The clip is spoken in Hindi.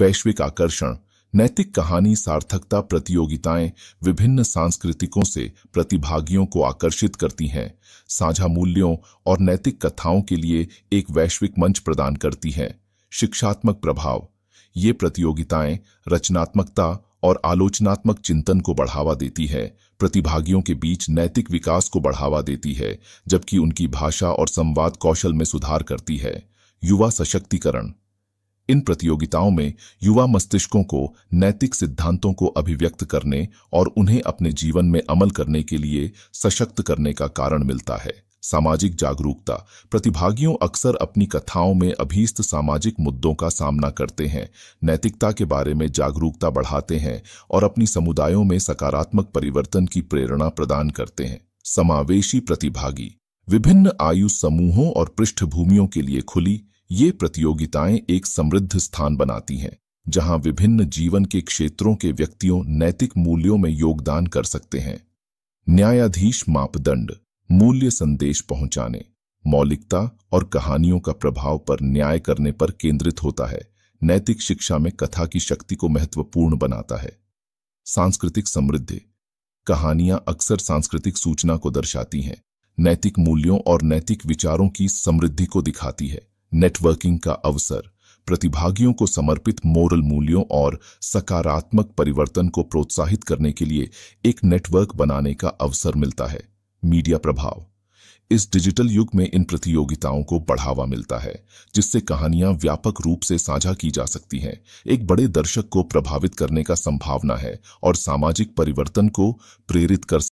वैश्विक आकर्षण नैतिक कहानी सार्थकता प्रतियोगिताएं विभिन्न सांस्कृतिकों से प्रतिभागियों को आकर्षित करती हैं साझा मूल्यों और नैतिक कथाओं के लिए एक वैश्विक मंच प्रदान करती हैं शिक्षात्मक प्रभाव ये प्रतियोगिताएं रचनात्मकता और आलोचनात्मक चिंतन को बढ़ावा देती है प्रतिभागियों के बीच नैतिक विकास को बढ़ावा देती है जबकि उनकी भाषा और संवाद कौशल में सुधार करती है युवा सशक्तिकरण इन प्रतियोगिताओं में युवा मस्तिष्कों को नैतिक सिद्धांतों को अभिव्यक्त करने और उन्हें अपने जीवन में अमल करने के लिए सशक्त करने का कारण मिलता है सामाजिक जागरूकता प्रतिभागियों अक्सर अपनी कथाओं में अभीष्ट सामाजिक मुद्दों का सामना करते हैं नैतिकता के बारे में जागरूकता बढ़ाते हैं और अपनी समुदायों में सकारात्मक परिवर्तन की प्रेरणा प्रदान करते हैं समावेशी प्रतिभागी विभिन्न आयु समूहों और पृष्ठभूमियों के लिए खुली ये प्रतियोगिताएं एक समृद्ध स्थान बनाती हैं जहां विभिन्न जीवन के क्षेत्रों के व्यक्तियों नैतिक मूल्यों में योगदान कर सकते हैं न्यायाधीश मापदंड मूल्य संदेश पहुंचाने मौलिकता और कहानियों का प्रभाव पर न्याय करने पर केंद्रित होता है नैतिक शिक्षा में कथा की शक्ति को महत्वपूर्ण बनाता है सांस्कृतिक समृद्धि कहानियां अक्सर सांस्कृतिक सूचना को दर्शाती हैं नैतिक मूल्यों और नैतिक विचारों की समृद्धि को दिखाती है नेटवर्किंग का अवसर प्रतिभागियों को समर्पित मोरल मूल्यों और सकारात्मक परिवर्तन को प्रोत्साहित करने के लिए एक नेटवर्क बनाने का अवसर मिलता है मीडिया प्रभाव इस डिजिटल युग में इन प्रतियोगिताओं को बढ़ावा मिलता है जिससे कहानियां व्यापक रूप से साझा की जा सकती हैं एक बड़े दर्शक को प्रभावित करने का संभावना है और सामाजिक परिवर्तन को प्रेरित कर